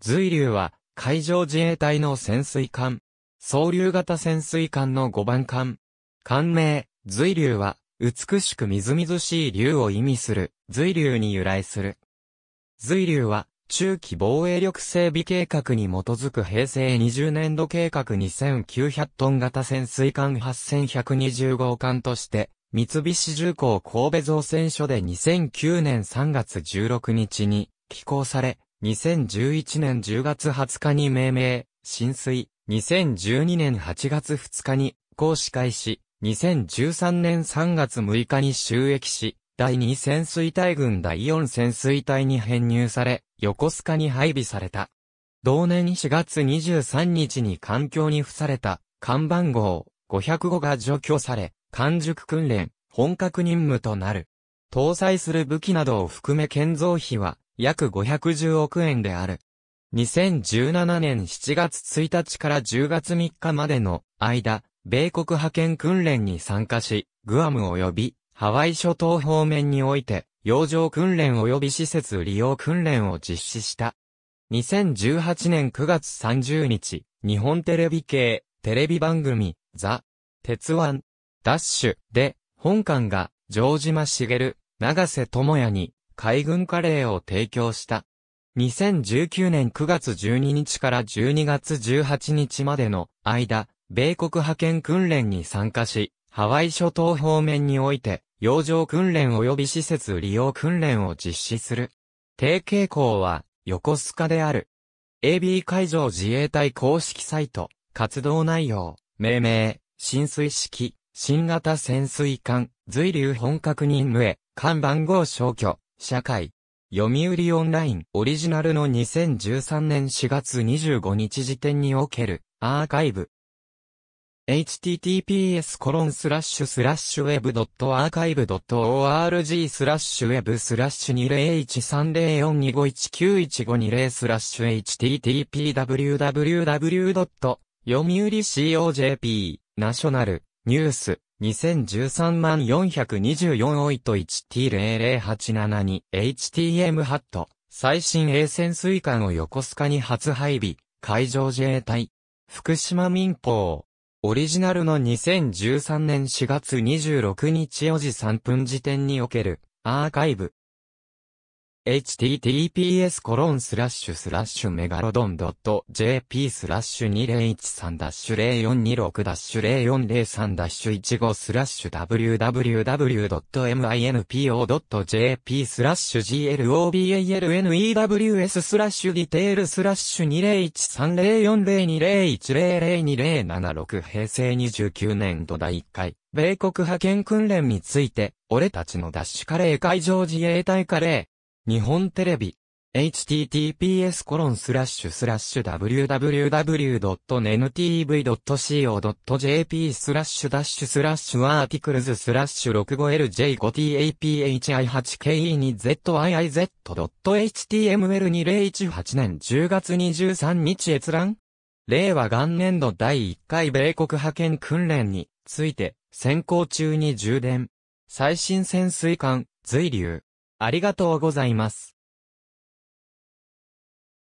随流は海上自衛隊の潜水艦、総流型潜水艦の5番艦。艦名、随流は美しくみずみずしい流を意味する、随流に由来する。随流は中期防衛力整備計画に基づく平成20年度計画2900トン型潜水艦8120号艦として、三菱重工神戸造船所で2009年3月16日に寄港され、2011年10月20日に命名、浸水、2012年8月2日に行使開始、2013年3月6日に収益し、第2潜水隊軍第4潜水隊に編入され、横須賀に配備された。同年4月23日に環境に付された、看板号505が除去され、完熟訓練、本格任務となる。搭載する武器などを含め建造費は、約510億円である。2017年7月1日から10月3日までの間、米国派遣訓練に参加し、グアム及びハワイ諸島方面において、洋上訓練及び施設利用訓練を実施した。2018年9月30日、日本テレビ系、テレビ番組、ザ・鉄腕、ダッシュで、本館が、城島茂、長瀬智也に、海軍カレーを提供した。2019年9月12日から12月18日までの間、米国派遣訓練に参加し、ハワイ諸島方面において、洋上訓練及び施設利用訓練を実施する。低傾向は、横須賀である。AB 海上自衛隊公式サイト、活動内容、命名、浸水式、新型潜水艦、随流本格任務へ、艦番号消去、社会。読売オンラインオリジナルの2013年4月25日時点におけるアーカイブ。https コロンスラッシュスラッシュウェブドットアーカイブドット org スラッシュウェブスラッシュ2013042519150スラッシュ http www. 読売 COJP ナショナルニュース2013万424オイト 1T00872 HTM ハット、最新衛潜水艦を横須賀に初配備、海上自衛隊、福島民放、オリジナルの2013年4月26日4時3分時点における、アーカイブ、https コロンスラッシュスラッシュメガロドン .jp スラッシュ2013ダッシュ0426ダッシュ0403ダッシュ15スラッシュ www.minpo.jp スラッシュ g l o b a l n e w s スラッシュディテールスラッシュ2013040201002076平成29年度第1回。米国派遣訓練について、俺たちのダッシュカレー海上自衛隊カレー、日本テレビ https://www.ntv.co.jp スラッシュダッシュスラッシュアーティクルズスラッシュ 65LJ5TAPHI8KE2ZIIZ.html2018 年10月23日閲覧令和元年度第1回米国派遣訓練について先行中に充電最新潜水艦随流ありがとうございます。